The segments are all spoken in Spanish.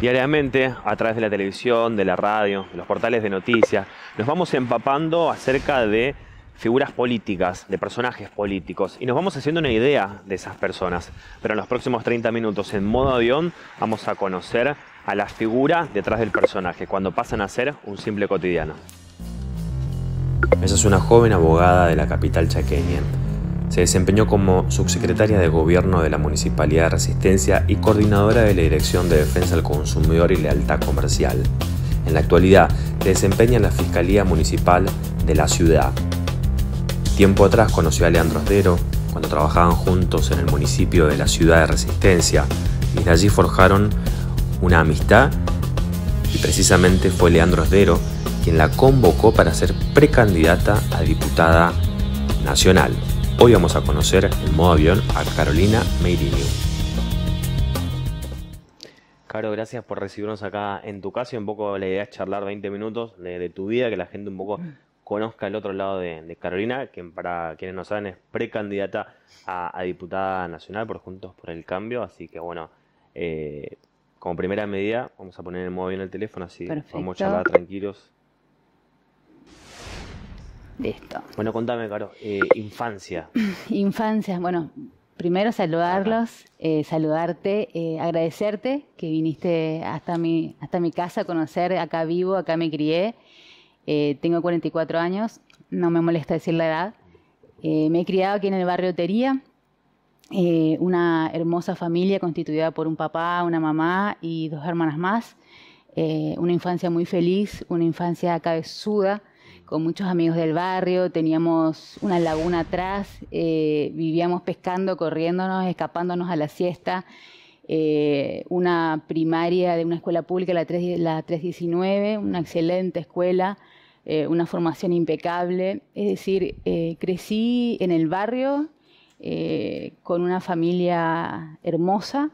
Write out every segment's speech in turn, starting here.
Diariamente, a través de la televisión, de la radio, de los portales de noticias, nos vamos empapando acerca de figuras políticas, de personajes políticos, y nos vamos haciendo una idea de esas personas. Pero en los próximos 30 minutos en modo avión vamos a conocer a la figura detrás del personaje, cuando pasan a ser un simple cotidiano. Esa es una joven abogada de la capital chaqueña se desempeñó como subsecretaria de Gobierno de la Municipalidad de Resistencia y coordinadora de la Dirección de Defensa al Consumidor y Lealtad Comercial. En la actualidad se desempeña en la Fiscalía Municipal de la ciudad. Tiempo atrás conoció a Leandro Osdero cuando trabajaban juntos en el municipio de la ciudad de Resistencia y desde allí forjaron una amistad y precisamente fue Leandro Asdero quien la convocó para ser precandidata a diputada nacional. Hoy vamos a conocer en modo avión a Carolina Meirini. Caro, gracias por recibirnos acá en tu casa. un poco la idea es charlar 20 minutos de, tu vida, que la gente un poco conozca el otro lado de, Carolina, que para quienes no saben es precandidata a, diputada nacional por Juntos por el Cambio. Así que bueno, eh, como primera medida, vamos a poner en modo avión el teléfono, así vamos a charlar tranquilos bueno, contame, Caro, eh, infancia. infancia, bueno, primero saludarlos, eh, saludarte, eh, agradecerte que viniste hasta mi, hasta mi casa a conocer, acá vivo, acá me crié, tengo 44 años, no me molesta decir la edad, me he criado aquí en el barrio Tería, una hermosa familia constituida por un papá, una mamá y dos hermanas más, una infancia muy feliz, una infancia cabezuda, con muchos amigos del barrio, teníamos una laguna atrás, eh, vivíamos pescando, corriéndonos, escapándonos a la siesta. Eh, una primaria de una escuela pública, la, 319, una excelente escuela, eh, una formación impecable. Es decir, crecí en el barrio con una familia hermosa,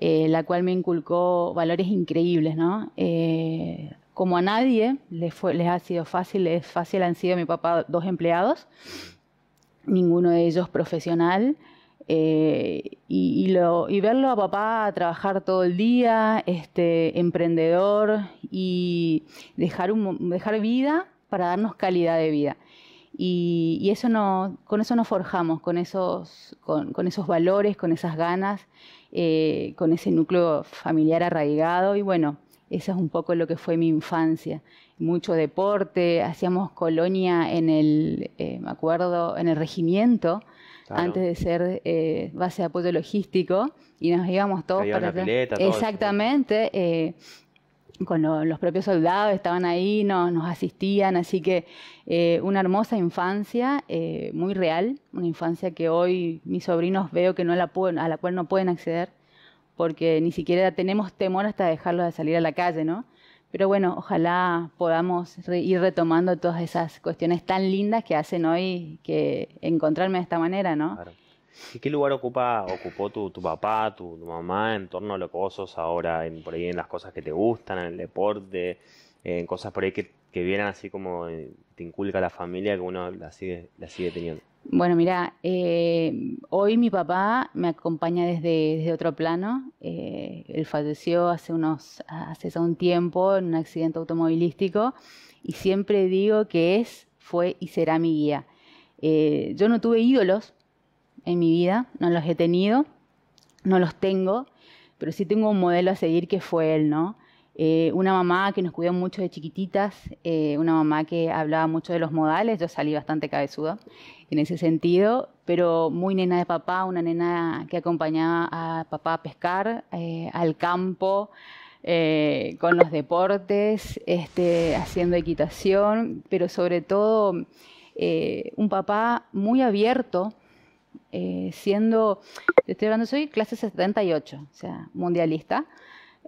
la cual me inculcó valores increíbles, ¿no? Como a nadie les, les ha sido fácil, es fácil, han sido mi papá dos empleados, ninguno de ellos profesional. Eh, y, verlo a papá trabajar todo el día, este, emprendedor y dejar, vida para darnos calidad de vida. Y, eso no, con eso nos forjamos, con esos, valores, con esas ganas, eh, con ese núcleo familiar arraigado. Y bueno, eso es un poco lo que fue mi infancia. Mucho deporte, hacíamos colonia en el, eh, me acuerdo, en el regimiento, antes de ser eh, base de apoyo logístico, y nos íbamos todos para la Exactamente. Eh, con los propios soldados, estaban ahí, nos, nos asistían, así que una hermosa infancia, muy real, una infancia que hoy mis sobrinos veo que no la a la cual no pueden acceder porque ni siquiera tenemos temor hasta dejarlo de salir a la calle, ¿no? Pero bueno, ojalá podamos ir retomando todas esas cuestiones tan lindas que hacen hoy que encontrarme de esta manera, ¿no? ¿Y qué lugar ocupa, ocupó tu, papá, tu, mamá en torno a lo que ahora, por ahí en las cosas que te gustan, en el deporte, en cosas por ahí que, que vienen así como eh, te inculca la familia que uno la sigue, la sigue teniendo? Bueno, mira, eh, hoy mi papá me acompaña desde, otro plano. Eh, él falleció hace un tiempo en un accidente automovilístico y siempre digo que es, fue y será mi guía. Eh, yo no tuve ídolos en mi vida, no los he tenido, no los tengo, pero sí tengo un modelo a seguir que fue él, ¿no? Eh, una mamá que nos cuidó mucho de chiquititas, eh, una mamá que hablaba mucho de los modales, yo salí bastante cabezuda en ese sentido, pero muy nena de papá, una nena que acompañaba a papá a pescar, eh, al campo, con los deportes, este, haciendo equitación, pero sobre todo un papá muy abierto. siendo, estoy hablando, soy clase 78, o sea, mundialista,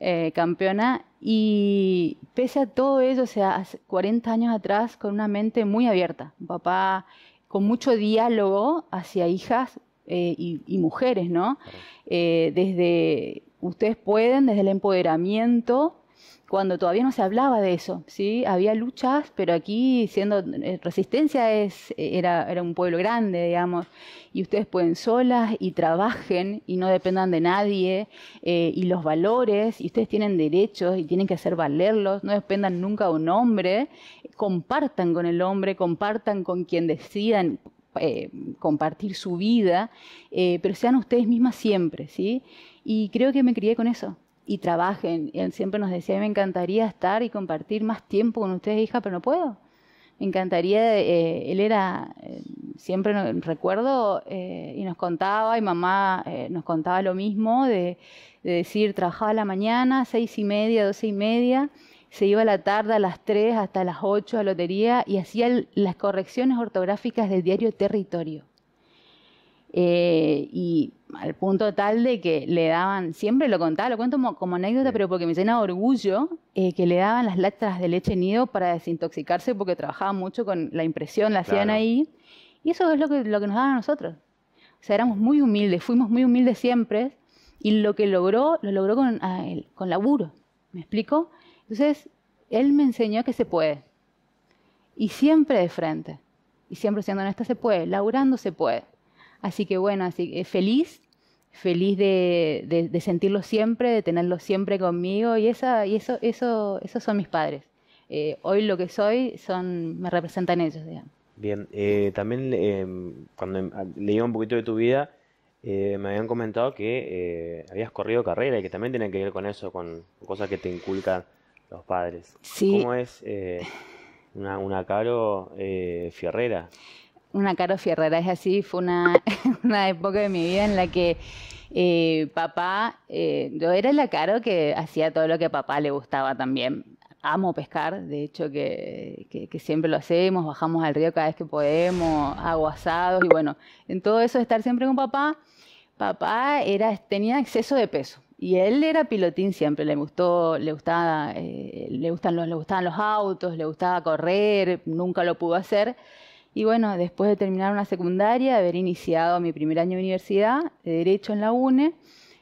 eh, campeona y pese a todo eso, o sea, hace 40 años atrás, con una mente muy abierta, papá con mucho diálogo hacia hijas eh, y, mujeres, ¿no? Eh, desde ustedes pueden, desde el empoderamiento, cuando todavía no se hablaba de eso, ¿sí? Había luchas, pero aquí siendo eh, Resistencia es, eh, era, un pueblo grande, digamos, y ustedes pueden solas y trabajen y no dependan de nadie, eh, y los valores, y ustedes tienen derechos y tienen que hacer valerlos, no dependan nunca de un hombre, compartan con el hombre, compartan con quien decidan, compartir su vida, pero sean ustedes mismas siempre, ¿sí? Y creo que me crié con eso, y trabajen. Y él siempre nos decía, me encantaría estar y compartir más tiempo con ustedes, hija, pero no puedo. Me encantaría, eh, él era, eh, siempre recuerdo, eh, y nos contaba, y mamá nos contaba lo mismo, de, decir, trabajaba a la mañana, seis y media, doce y media, se iba a la tarde a las tres hasta las ocho a lotería y hacía las correcciones ortográficas del diario Territorio eh, y al punto tal de que le daban, siempre lo contaba, lo cuento como, anécdota, pero porque me llena de orgullo, eh, que le daban las latas de leche nido para desintoxicarse porque trabajaba mucho con la impresión, la hacían ahí. Y eso es lo que, nos daban a nosotros. O sea, éramos muy humildes, fuimos muy humildes siempre, y lo que logró, lo logró con, él, ah, con laburo. ¿Me explico? Entonces, él me enseñó que se puede. Y siempre de frente. Y siempre siendo honesta se puede, laburando se puede. Así que bueno, así feliz, feliz de, sentirlo siempre, de tenerlo siempre conmigo y, esa, y eso, eso, esos son mis padres. Eh, hoy lo que soy son, me representan ellos, digamos. Bien, eh, también em, cuando em, ah, leí un poquito de tu vida, eh, me habían comentado que habías corrido carrera y que también tiene que ver con eso, con cosas que te inculcan los padres. Sí. ¿Cómo es una, una Caro Fierrera? una Caro Fierrera es así, fue una, época de mi vida en la que eh, papá, eh, yo era la Caro que hacía todo lo que a papá le gustaba también. Amo pescar, de hecho que, que, siempre lo hacemos, bajamos al río cada vez que podemos, hago asados y bueno, en todo eso de estar siempre con papá, papá era, tenía exceso de peso. Y él era pilotín siempre, le gustó, le gustaba, eh, le gustan le gustaban los autos, le gustaba correr, nunca lo pudo hacer. Y bueno, después de terminar una secundaria, de haber iniciado mi primer año de universidad de Derecho en la UNE,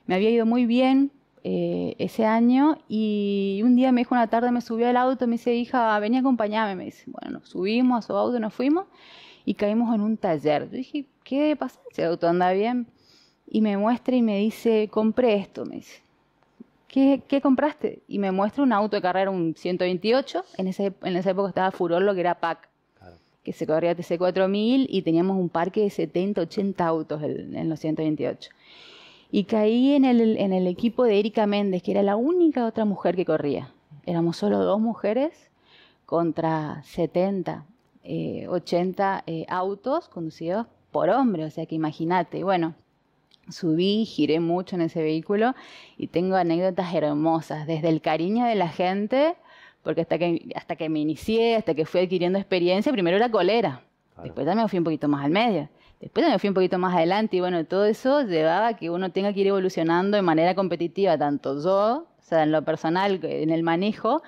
me había ido muy bien eh, ese año y un día me dijo una tarde, me subió al auto, me dice, hija, vení a acompañarme. Me dice, bueno, nos subimos a su auto, nos fuimos y caímos en un taller. Yo dije, ¿qué pasa? ¿Ese auto anda bien. Y me muestra y me dice, compré esto, me dice. ¿Qué, compraste? Y me muestra un auto de carrera, un 128. En, en esa época estaba furor lo que era PAC que se corría TC4000 y teníamos un parque de 70, 80 autos en, los 128. Y caí en el, en el equipo de Erika Méndez, que era la única otra mujer que corría. Éramos solo dos mujeres contra 70, 80 eh, eh, autos conducidos por hombres, o sea que imagínate, bueno, subí, giré mucho en ese vehículo y tengo anécdotas hermosas, desde el cariño de la gente porque hasta que, hasta que me inicié, hasta que fui adquiriendo experiencia, primero era colera, después también fui un poquito más al medio, después también fui un poquito más adelante y bueno, todo eso llevaba a que uno tenga que ir evolucionando de manera competitiva, tanto yo, o sea, en lo personal, en el manejo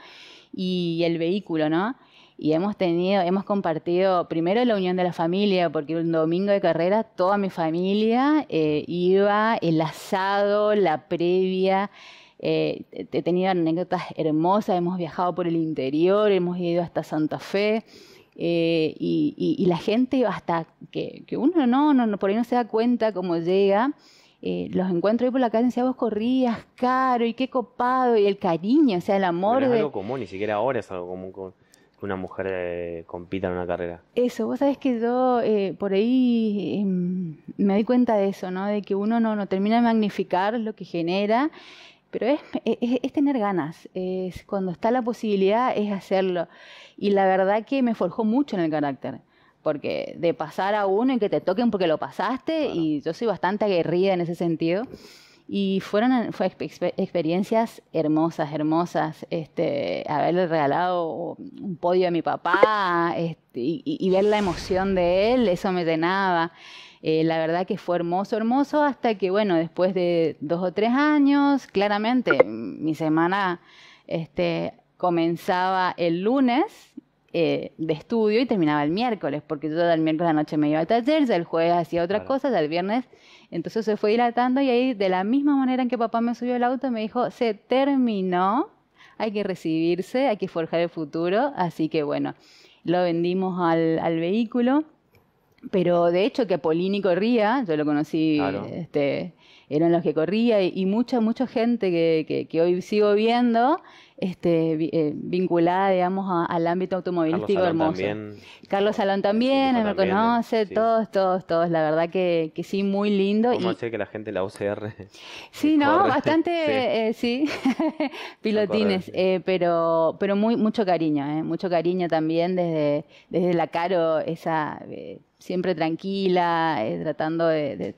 y el vehículo, ¿no? y hemos tenido, hemos compartido primero la unión de la familia, porque un domingo de carrera toda mi familia eh, iba, el asado, la previa, he eh, tenido anécdotas hermosas, hemos viajado por el interior, hemos ido hasta Santa Fe. Eh, y, la gente, hasta que, uno no, por ahí no se da cuenta cómo llega, eh, los encuentro ahí por la calle y vos corrías caro y qué copado, y el cariño, o sea, el amor. Pero es algo común, ni siquiera ahora es algo común con que una mujer compita en una carrera. Eso, vos sabés que yo por ahí em, me doy cuenta de eso, ¿no? De que uno no termina de magnificar lo que genera pero e, e, es, tener ganas, es cuando está la posibilidad es hacerlo. Y la verdad que me forjó mucho en el carácter, porque de pasar a uno y que te toquen porque lo pasaste, y yo soy bastante aguerrida en ese sentido. Y fueron fue experiencias hermosas, hermosas. Este, haberle regalado un podio a mi papá este, y, y ver la emoción de él, eso me llenaba. Eh, la verdad que fue hermoso, hermoso, hasta que, bueno, después de dos o tres años, claramente mm, mi semana este, comenzaba el lunes eh, de estudio y terminaba el miércoles, porque yo el miércoles de la noche me iba al taller, ya el jueves hacía otras cosa, cosas, ya el viernes. Entonces se fue dilatando y ahí, de la misma manera en que papá me subió el auto, me dijo, se terminó, hay que recibirse, hay que forjar el futuro. Así que bueno, lo vendimos al vehículo pero de hecho que Polini corría, yo lo conocí, este, eran los que corría y, mucha, mucha gente que, que, hoy sigo viendo este, eh, vinculada, digamos, al ámbito automovilístico Carlos hermoso. También, Carlos Salón también, me conoce, todos, todos, todos, la verdad que, sí, muy lindo. ¿Cómo sé que la gente la UCR? Sí, no, bastante, sí, eh, pilotines, eh, pero, pero muy, mucho cariño, mucho cariño también desde, desde la Caro, esa siempre tranquila, eh, tratando de,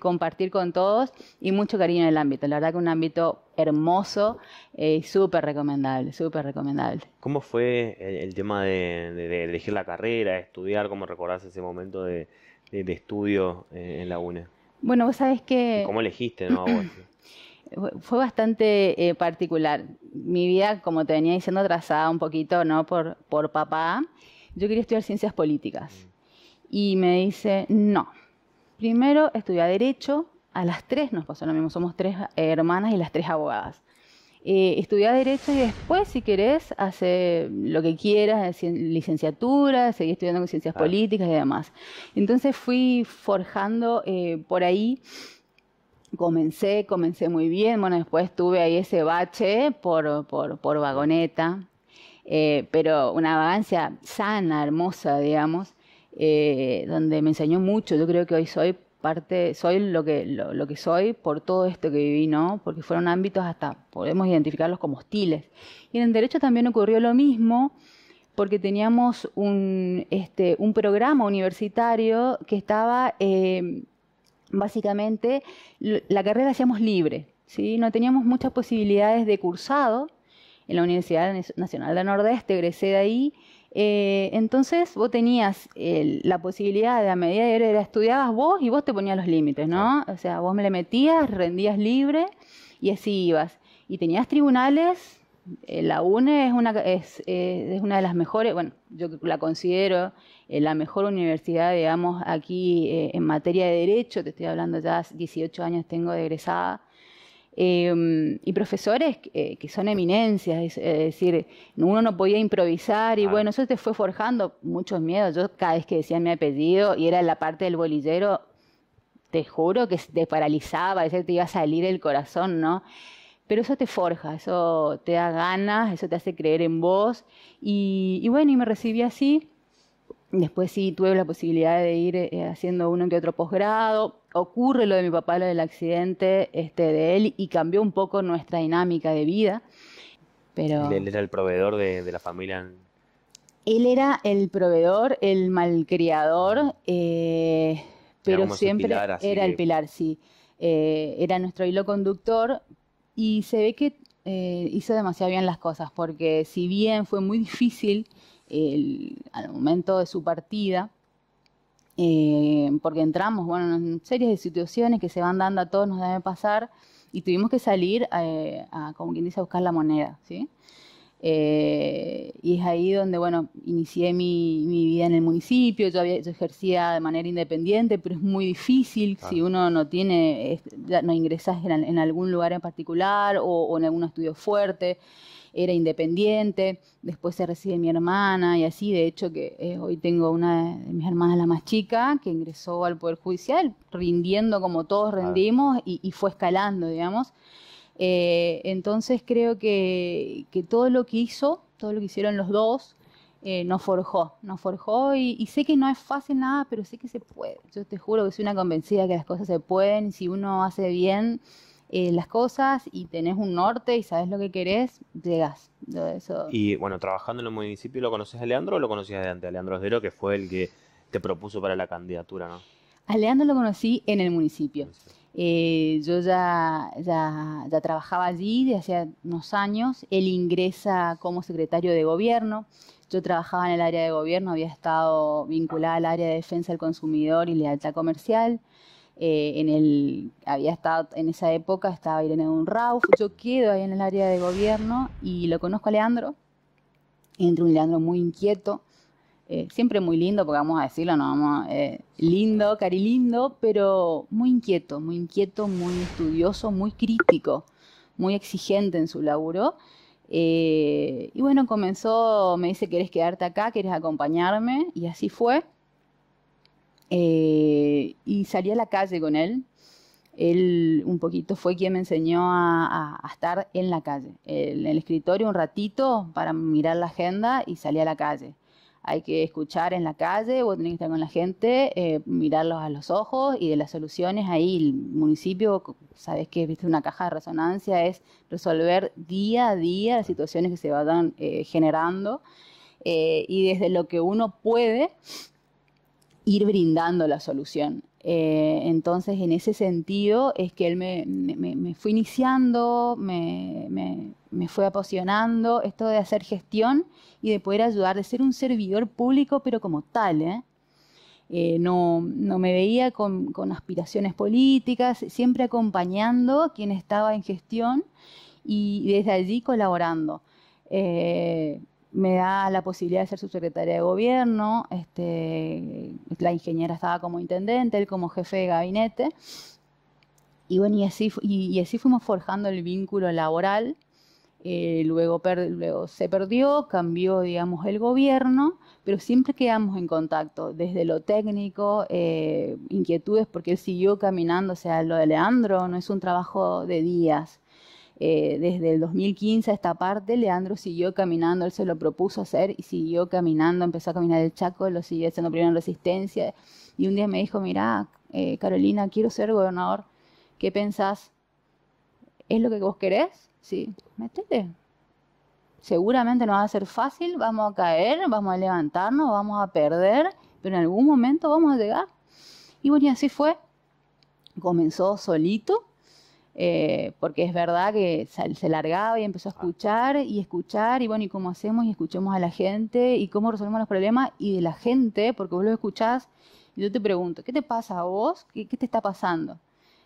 compartir con todos y mucho cariño en el ámbito. La verdad que un ámbito hermoso eh, y súper recomendable, súper recomendable. ¿Cómo fue el, tema de, elegir la carrera, estudiar? ¿Cómo recordás ese momento de, estudio eh, en, la UNE? Bueno, vos sabés que... ¿Cómo elegiste, no? fue bastante particular. Mi vida, como te venía diciendo, trazada un poquito, ¿no? Por, por papá yo quería estudiar ciencias políticas. Y me dice, no, primero estudia derecho, a las tres nos pasó lo mismo, somos tres hermanas y las tres abogadas. Eh, estudia derecho y después, si querés, hace lo que quieras, licenciatura, seguir estudiando ciencias políticas y demás. Entonces fui forjando eh, por ahí comencé, comencé muy bien. Bueno, después tuve ahí ese bache por, por, por vagoneta, eh, pero una vagancia sana, hermosa, digamos, eh, donde me enseñó mucho. Yo creo que hoy soy parte, soy lo que, lo, que soy por todo esto que viví, ¿no? Porque fueron ámbitos hasta, podemos identificarlos como hostiles. Y en el derecho también ocurrió lo mismo, porque teníamos un, este, programa universitario que estaba, eh, básicamente, la carrera la hacíamos libre, ¿sí? No teníamos muchas posibilidades de cursado, en la Universidad Nacional del Nordeste, egresé de ahí. Eh, entonces vos tenías la posibilidad de a medida de era estudiabas vos y vos te ponías los límites, ¿no? O sea, vos me le metías, rendías libre y así ibas. Y tenías tribunales, eh, la UNE es una, es, eh, es, una de las mejores, bueno, yo la considero la mejor universidad, digamos, aquí en materia de derecho, te estoy hablando ya 18 años tengo de egresada, Em, y profesores que, eh, son eminencias, es, decir, uno no podía improvisar y bueno, eso te fue forjando muchos miedos. Yo cada vez que me mi apellido y era la parte del bolillero, te juro que te paralizaba, es te iba a salir el corazón, ¿no? Pero eso te forja, eso te da ganas, eso te hace creer en vos. Y, bueno, y me recibí así. Después sí tuve la posibilidad de ir eh, haciendo uno que otro posgrado ocurre lo de mi papá, lo del accidente este, de él, y cambió un poco nuestra dinámica de vida. Pero... Él era el proveedor de, la familia. Él era el proveedor, el malcriador, eh, pero siempre era el pilar, sí. Eh, era nuestro hilo conductor y se ve que eh, hizo demasiado bien las cosas, porque si bien fue muy difícil el, al momento de su partida, eh, porque entramos, bueno, en series de situaciones que se van dando a todos, nos deben pasar, y tuvimos que salir eh, a, como quien dice, a buscar la moneda, ¿sí? Eh, y es ahí donde, bueno, inicié mi, vida en el municipio, yo, había, yo, ejercía de manera independiente, pero es muy difícil si uno no tiene, no ingresas en, algún lugar en particular o en algún estudio fuerte era independiente, después se recibe mi hermana y así, de hecho que eh, hoy tengo una de mis hermanas, la más chica, que ingresó al Poder Judicial, rindiendo como todos rendimos y, fue escalando, digamos. Eh, entonces creo que, que todo lo que hizo, todo lo que hicieron los dos, eh, nos forjó, nos forjó y, sé que no es fácil nada, pero sé que se puede. Yo te juro que soy una convencida que las cosas se pueden, si uno hace bien, eh, las cosas y tenés un norte y sabes lo que querés, llegás. Y bueno, trabajando en el municipio, ¿lo conoces a Leandro o lo conocías de antes? A Leandro Osdero, que fue el que te propuso para la candidatura, ¿no? A Leandro lo conocí en el municipio. Eh, yo ya, ya, ya, trabajaba allí de hace unos años. Él ingresa como secretario de gobierno. Yo trabajaba en el área de gobierno, había estado vinculada al área de defensa del consumidor y lealtad comercial. Eh, en el, había estado, en esa época estaba Irene Dunrauf, yo quedo ahí en el área de gobierno y lo conozco a Leandro, entre un Leandro muy inquieto, eh, siempre muy lindo, porque vamos a decirlo, no vamos, eh, lindo, pero muy inquieto, muy inquieto, muy estudioso, muy crítico, muy exigente en su laburo. Eh, y bueno, comenzó, me dice, ¿querés quedarte acá? quieres acompañarme? Y así fue. Eh, y salí a la calle con él. Él un poquito fue quien me enseñó a, estar en la calle. En el escritorio un ratito para mirar la agenda y salí a la calle. Hay que escuchar en la calle, vos tenés que estar con la gente, eh, mirarlos a los ojos y de las soluciones ahí el municipio, sabes que es una caja de resonancia, es resolver día a día las situaciones que se van eh, generando y desde lo que uno puede ir brindando la solución. Eh, entonces, en ese sentido es que él me, fue iniciando, me, fue apasionando esto de hacer gestión y de poder ayudar, de ser un servidor público, pero como tal. ¿eh? Eh, no, me veía con, aspiraciones políticas, siempre acompañando a quien estaba en gestión y desde allí colaborando me da la posibilidad de ser subsecretaria de gobierno, este, la ingeniera estaba como intendente, él como jefe de gabinete, y bueno, y así, y, así fuimos forjando el vínculo laboral, eh, luego, luego se perdió, cambió, digamos, el gobierno, pero siempre quedamos en contacto, desde lo técnico, eh, inquietudes, porque él siguió caminando, o sea, lo de Leandro no es un trabajo de días, eh, desde el 2015 a esta parte, Leandro siguió caminando, él se lo propuso hacer y siguió caminando, empezó a caminar el Chaco, lo siguió haciendo primero en resistencia y un día me dijo, mira eh, Carolina, quiero ser gobernador, ¿qué pensás? ¿Es lo que vos querés? Sí, métete. Seguramente no va a ser fácil, vamos a caer, vamos a levantarnos, vamos a perder, pero en algún momento vamos a llegar. Y bueno, y así fue. Comenzó solito, eh, porque es verdad que se largaba y empezó a escuchar y escuchar, y bueno, ¿y cómo hacemos? Y escuchemos a la gente, y cómo resolvemos los problemas, y de la gente, porque vos lo escuchás, y yo te pregunto, ¿qué te pasa a vos? ¿Qué, te está pasando?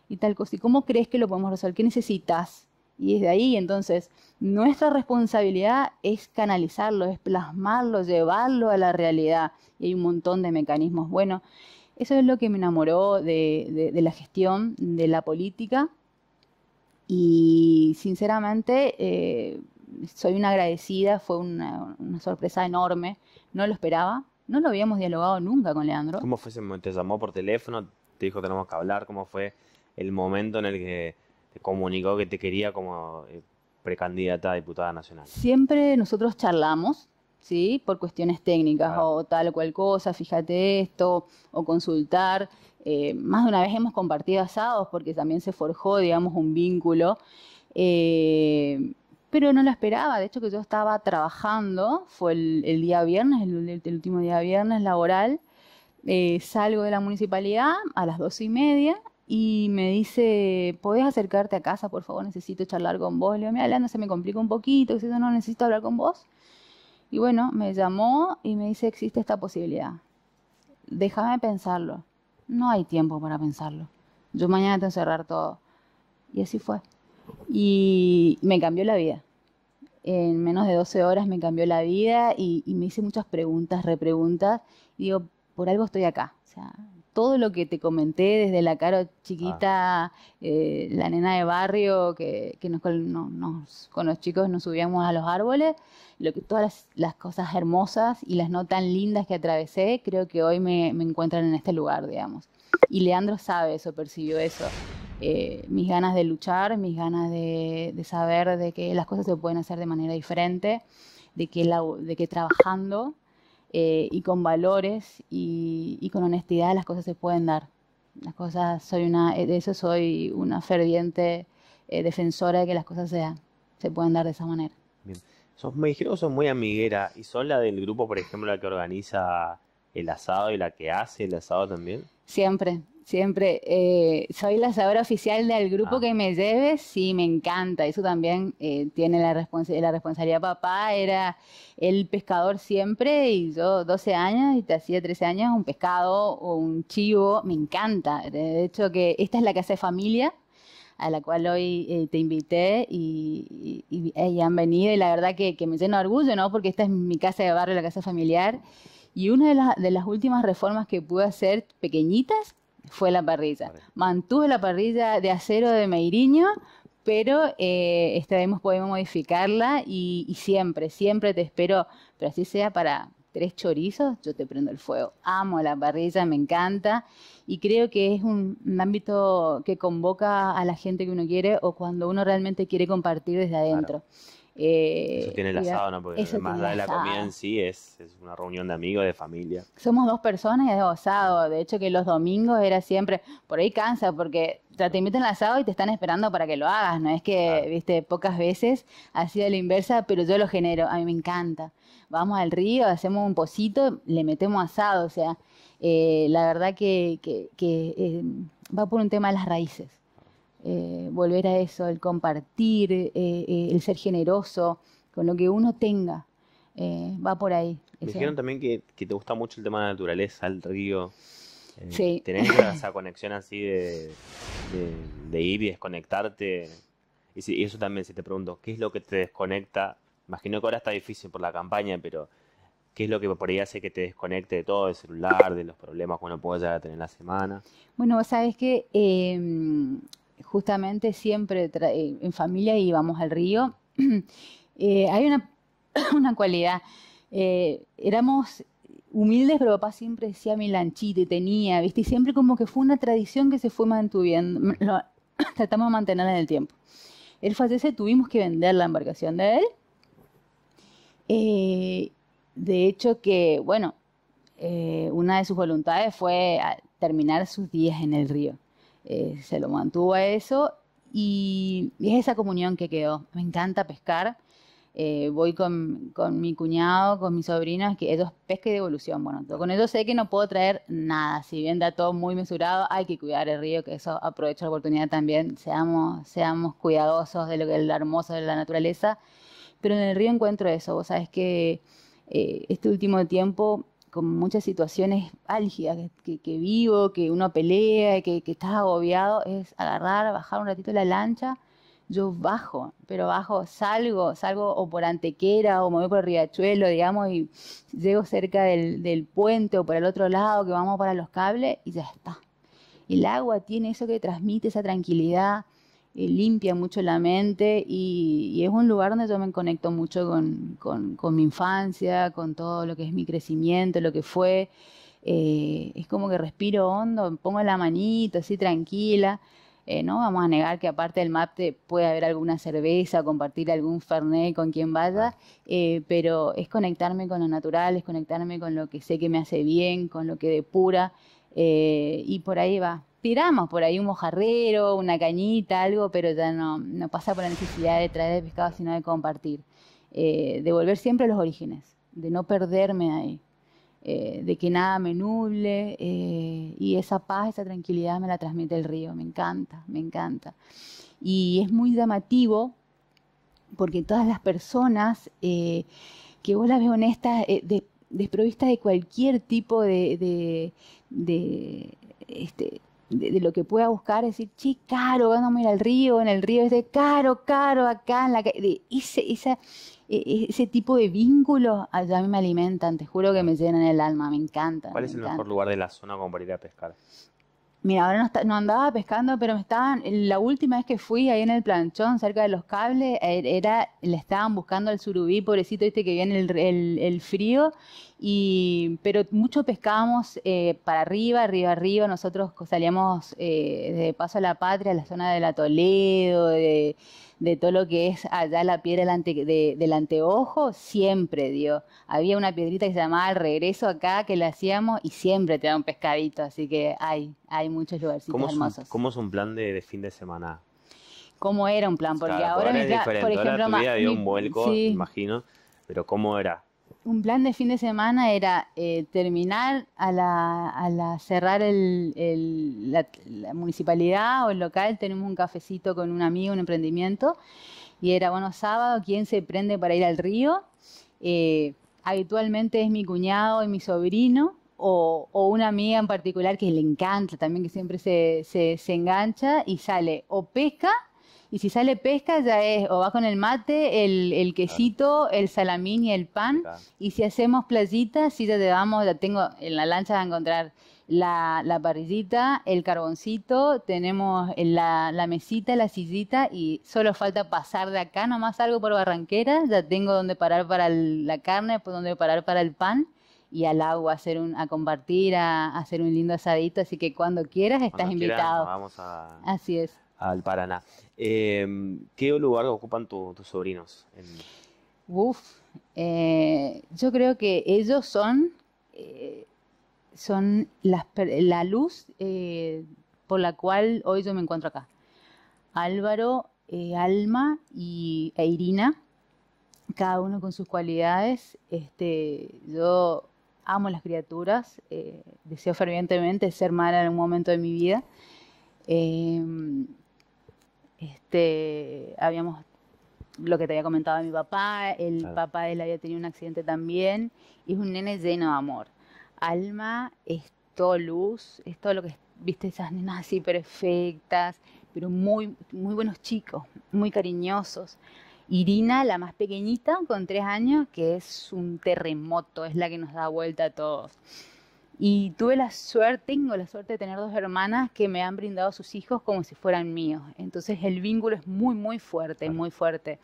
Y tal cosa, ¿y cómo crees que lo podemos resolver? ¿Qué necesitas? Y desde ahí, entonces, nuestra responsabilidad es canalizarlo, es plasmarlo, llevarlo a la realidad. Y hay un montón de mecanismos. Bueno, eso es lo que me enamoró de, de la gestión, de la política, y sinceramente, eh, soy una agradecida, fue una, sorpresa enorme, no lo esperaba, no lo habíamos dialogado nunca con Leandro. ¿Cómo fue? ese momento? ¿Te llamó por teléfono? ¿Te dijo tenemos que hablar? ¿Cómo fue el momento en el que te comunicó que te quería como eh, precandidata a diputada nacional? Siempre nosotros charlamos, ¿sí? Por cuestiones técnicas o tal o cual cosa, fíjate esto, o consultar. Eh, más de una vez hemos compartido asados porque también se forjó, digamos, un vínculo. Eh, pero no lo esperaba, de hecho que yo estaba trabajando, fue el, día viernes, el, último día viernes laboral, eh, salgo de la municipalidad a las dos y media y me dice, ¿podés acercarte a casa, por favor? Necesito charlar con vos. Le digo, mira, no se me complica un poquito, no necesito hablar con vos. Y bueno, me llamó y me dice, existe esta posibilidad. Déjame pensarlo no hay tiempo para pensarlo. Yo mañana tengo que cerrar todo. Y así fue. Y me cambió la vida. En menos de 12 horas me cambió la vida y, y me hice muchas preguntas, repreguntas. Y digo, por algo estoy acá. O sea, todo lo que te comenté, desde la cara chiquita, ah. eh, la nena de barrio, que, con los chicos nos subíamos a los árboles, lo que, todas las, cosas hermosas y las no tan lindas que atravesé, creo que hoy me, encuentran en este lugar, digamos. Y Leandro sabe eso, percibió eso. Eh, mis ganas de luchar, mis ganas de, saber de que las cosas se pueden hacer de manera diferente, de que, de que trabajando eh, y con valores y, con honestidad las cosas se pueden dar. Las cosas, soy una, eh, de eso soy una ferviente eh, defensora de que las cosas sean, se pueden dar de esa manera. me dijeron que sos muy amiguera y son la del grupo, por ejemplo, la que organiza el asado y la que hace el asado también? Siempre, siempre. Eh, soy la asadora oficial del grupo ah. que me lleve, sí, me encanta. Eso también eh, tiene la, la responsabilidad. Papá era el pescador siempre y yo 12 años y te hacía 13 años un pescado o un chivo, me encanta. De hecho que esta es la que hace familia a la cual hoy eh, te invité y, y, han venido y la verdad que, me lleno de orgullo, ¿no? Porque esta es mi casa de barrio, la casa familiar y una de, las últimas reformas que pude hacer pequeñitas fue la parrilla. Mantuve la parrilla de acero de Meiriño, pero eh, esta vez podemos modificarla y, siempre, siempre te espero, pero así sea para tres chorizos, yo te prendo el fuego. Amo la parrilla, me encanta y creo que es un, ámbito que convoca a la gente que uno quiere o cuando uno realmente quiere compartir desde adentro. Eh, eso tiene el asado, ¿no? Porque más la, la comida en sí es, una reunión de amigos, de familia. Somos dos personas y es asado. De hecho, que los domingos era siempre. Por ahí cansa, porque te, invitan al asado y te están esperando para que lo hagas, ¿no? Es que, viste, pocas veces ha sido la inversa, pero yo lo genero. A mí me encanta. Vamos al río, hacemos un pocito, le metemos asado. O sea, eh, la verdad que, eh, va por un tema de las raíces. Eh, volver a eso, el compartir, eh, eh, el ser generoso con lo que uno tenga. va por ahí. Me dijeron también que, te gusta mucho el tema de la naturaleza, el río. Tener esa conexión así de, ir y desconectarte. Y, eso también, si te pregunto, ¿qué es lo que te desconecta? Imagino que ahora está difícil por la campaña, pero ¿qué es lo que por ahí hace que te desconecte de todo, del celular, de los problemas que uno puede llegar a tener en la semana? Bueno, sabes que em, justamente siempre eh, en familia íbamos al río. Eh, hay una, cualidad, eh, éramos humildes, pero papá siempre decía mi lanchita y tenía, ¿viste? Y siempre como que fue una tradición que se fue mantuviendo, lo, tratamos de mantenerla en el tiempo. Él fallece, tuvimos que vender la embarcación de él. de hecho que, bueno, una de sus voluntades fue terminar sus días en el río. Eh, se lo mantuvo a eso y, es esa comunión que quedó. Me encanta pescar. Eh, voy con, mi cuñado, con mis sobrinas, que ellos pesca y devolución. bueno, con ellos sé que no puedo traer nada. Si bien da todo muy mesurado, hay que cuidar el río, que eso aprovecho la oportunidad también. Seamos, seamos cuidadosos de lo que es hermoso de la naturaleza. Pero en el río encuentro eso. Vos sabés que eh, este último tiempo con muchas situaciones álgidas que, vivo, que uno pelea, que, que estás agobiado, es agarrar, bajar un ratito la lancha. Yo bajo, pero bajo, salgo, salgo o por Antequera o me voy por Riachuelo, digamos, y llego cerca del puente o por el otro lado que vamos para los cables y ya está. El agua tiene eso que transmite esa tranquilidad, limpia mucho la mente y, es un lugar donde yo me conecto mucho con, mi infancia, con todo lo que es mi crecimiento, lo que fue. Eh, es como que respiro hondo, pongo la manito así tranquila. Eh, no vamos a negar que aparte del te puede haber alguna cerveza, compartir algún fernet con quien vaya, ah. eh, pero es conectarme con lo natural, es conectarme con lo que sé que me hace bien, con lo que depura, y por ahí va, tiramos por ahí un mojarrero, una cañita, algo, pero ya no, pasa por la necesidad de traer pescado, sino de compartir. Eh, de volver siempre a los orígenes, de no perderme ahí, eh, de que nada me nuble eh, y esa paz, esa tranquilidad me la transmite el río, me encanta, me encanta. Y es muy llamativo porque todas las personas eh, que vos las veo honestas, desprovistas de cualquier tipo de, de, de este, de, lo que pueda buscar, es decir, che, caro, vamos a ir al río, en el río, es de caro, caro, acá, en la calle. Ese, e, e, ese tipo de vínculos allá a mí me alimentan, te juro que me llenan el alma, me encanta. ¿Cuál es el mejor lugar de la zona como para ir a pescar? Mira, ahora no, andaba pescando, pero me estaban, la última vez que fui ahí en el planchón, cerca de los cables, e, era, le estaban buscando al surubí, pobrecito, viste que viene el, frío, y, pero mucho pescábamos eh, para arriba, arriba, arriba, nosotros salíamos eh, de Paso a la Patria, a la zona de la Toledo, de, de todo lo que es allá la piedra del, anteojo, siempre dio. Había una piedrita que se llamaba el regreso acá, que la hacíamos y siempre te da un pescadito, así que hay, hay muchos lugares ¿Cómo hermosos. ¿Cómo es un plan de, fin de semana? ¿Cómo era un plan? Porque ahora, es por ejemplo, ahora un vuelco, imagino, pero ¿cómo era? un plan de fin de semana era eh, terminar a la, cerrar el, la, municipalidad o el local, tenemos un cafecito con un amigo, un emprendimiento, y era, bueno, sábado, ¿quién se prende para ir al río? Eh, habitualmente es mi cuñado y mi sobrino, o, una amiga en particular que le encanta, también que siempre se, se engancha y sale o pesca y si sale pesca, ya es o va con el mate, el, quesito, el salamín y el pan. Y si hacemos playitas, si ya te llevamos, ya tengo en la lancha a encontrar la, la, parrillita, el carboncito, tenemos la, la, mesita, la sillita y solo falta pasar de acá, nomás algo por Barranquera, ya tengo donde parar para la carne, pues donde parar para el pan y al agua, hacer un, a compartir, a, hacer un lindo asadito, así que cuando quieras estás invitado. Así es al Paraná. Em, ¿Qué lugar ocupan tus sobrinos? Uf, eh, yo creo que ellos son, eh, son la, luz eh, por la cual hoy yo me encuentro acá. Álvaro, Alma y, e Irina, cada uno con sus cualidades. Este, yo amo las criaturas, deseo fervientemente ser madre en un momento de mi vida. Em, este, habíamos lo que te había comentado mi papá, el papá de él había tenido un accidente también, es un nene lleno de amor. Alma es todo luz, es todo lo que, viste, esas nenas así perfectas, pero muy, muy buenos chicos, muy cariñosos. Irina, la más pequeñita, con tres años, que es un terremoto, es la que nos da vuelta a todos y tuve la suerte, tengo la suerte de tener dos hermanas que me han brindado a sus hijos como si fueran míos. Entonces el vínculo es muy, muy fuerte, muy fuerte.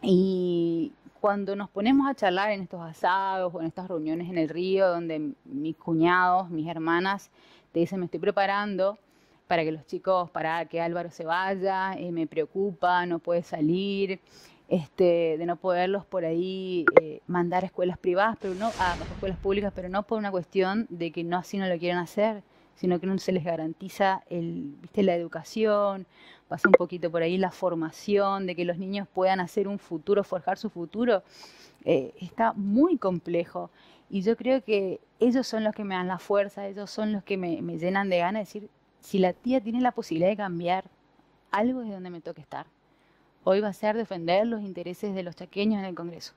Y cuando nos ponemos a charlar en estos asados o en estas reuniones en el río, donde mis cuñados, mis hermanas, te dicen, me estoy preparando para que los chicos, para que Álvaro se vaya, eh, me preocupa, no puede salir, este, de no poderlos por ahí eh, mandar a escuelas privadas, pero no a, escuelas públicas, pero no por una cuestión de que no así no lo quieren hacer, sino que no se les garantiza el, ¿viste? la educación, pasa un poquito por ahí la formación, de que los niños puedan hacer un futuro, forjar su futuro, eh, está muy complejo. Y yo creo que ellos son los que me dan la fuerza, ellos son los que me, llenan de ganas de decir, si la tía tiene la posibilidad de cambiar, algo es de donde me toca estar hoy va a ser defender los intereses de los chaqueños en el Congreso.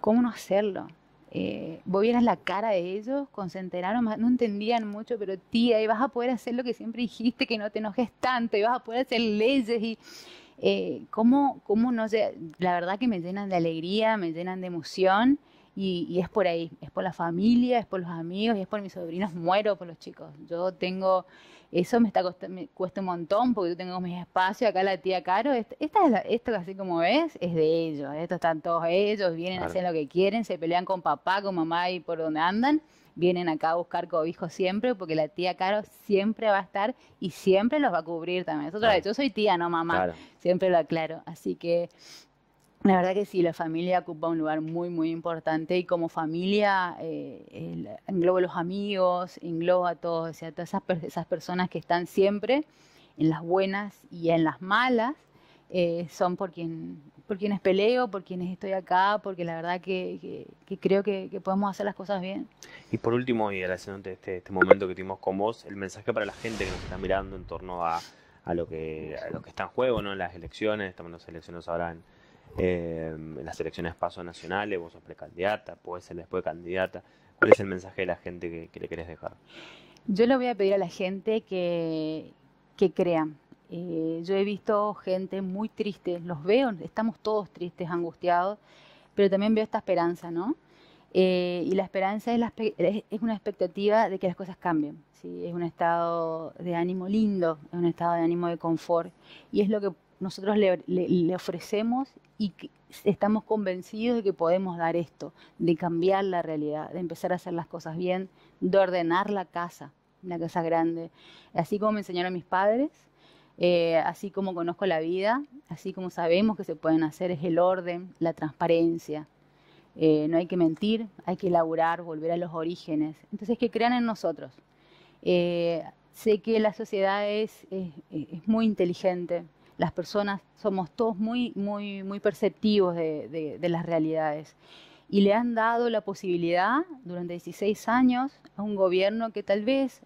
¿Cómo no hacerlo? Eh, vos vieras la cara de ellos, concentraron, no entendían mucho, pero tía, y vas a poder hacer lo que siempre dijiste, que no te enojes tanto, y vas a poder hacer leyes, y eh, ¿cómo, cómo no sé, la verdad que me llenan de alegría, me llenan de emoción, y, y, es por ahí, es por la familia, es por los amigos, y es por mis sobrinos, muero por los chicos. Yo tengo eso me, está me cuesta un montón porque yo tengo mis espacios, acá la tía Caro, esta, es esto así como ves, es de ellos, ¿eh? estos están todos ellos, vienen, a hacer lo que quieren, se pelean con papá, con mamá y por donde andan, vienen acá a buscar cobijo siempre porque la tía Caro siempre va a estar y siempre los va a cubrir también. otra yo soy tía, no mamá, siempre lo aclaro. Así que la verdad que sí, la familia ocupa un lugar muy, muy importante y como familia eh, engloba a los amigos, engloba a todos, o sea, todas esas, personas que están siempre en las buenas y en las malas, eh, son por, quien, por quienes peleo, por quienes estoy acá, porque la verdad que, creo que, podemos hacer las cosas bien. Y por último, y agradeciendo este, este momento que tuvimos con vos, el mensaje para la gente que nos está mirando en torno a, lo, que, a lo que está en juego, ¿no? las elecciones, estamos las elecciones ahora Em, en las elecciones paso nacionales, vos sos precandidata, puedes ser después candidata. ¿Cuál es el mensaje de la gente que, le querés dejar? Yo le voy a pedir a la gente que, que crea. Eh, yo he visto gente muy triste, los veo, estamos todos tristes, angustiados, pero también veo esta esperanza, ¿no? Eh, y la esperanza es, una expectativa de que las cosas cambien. Es un estado de ánimo lindo, es un estado de ánimo de confort. Y es lo que nosotros le ofrecemos y estamos convencidos de que podemos dar esto, de cambiar la realidad, de empezar a hacer las cosas bien, de ordenar la casa, una casa grande. Así como me enseñaron mis padres, eh, así como conozco la vida, así como sabemos que se pueden hacer, es el orden, la transparencia. Eh, no hay que mentir, hay que elaborar, volver a los orígenes. Entonces, que crean en nosotros. Eh, sé que la sociedad es, es muy inteligente, las personas somos todos muy, muy, muy perceptivos de, las realidades. Y le han dado la posibilidad durante 16 años a un gobierno que tal vez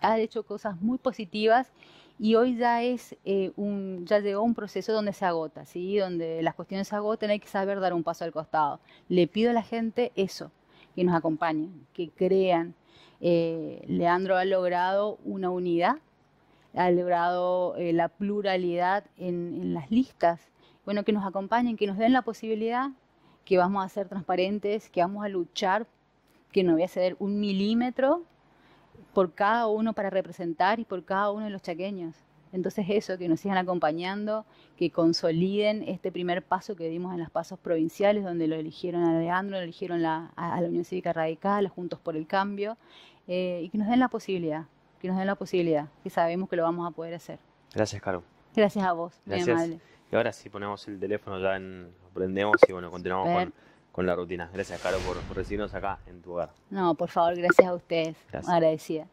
ha hecho cosas muy positivas y hoy ya es eh, un, ya llegó un proceso donde se agota, ¿sí? donde las cuestiones se agotan, hay que saber dar un paso al costado. Le pido a la gente eso, que nos acompañen, que crean. Eh, Leandro ha logrado una unidad ha logrado eh, la pluralidad en, las listas. Bueno, que nos acompañen, que nos den la posibilidad, que vamos a ser transparentes, que vamos a luchar, que no voy a ceder un milímetro por cada uno para representar y por cada uno de los chaqueños. Entonces eso, que nos sigan acompañando, que consoliden este primer paso que dimos en las pasos provinciales, donde lo eligieron a Leandro, lo eligieron la, a, la Unión Cívica Radical, a Juntos por el Cambio, eh, y que nos den la posibilidad, que nos den la posibilidad, que sabemos que lo vamos a poder hacer. Gracias, Caro. Gracias a vos. Gracias. Y ahora sí ponemos el teléfono, ya en, prendemos y bueno, continuamos con, la rutina. Gracias, Caro, por, por, recibirnos acá en tu hogar. No, por favor, gracias a ustedes. Gracias. Agradecida.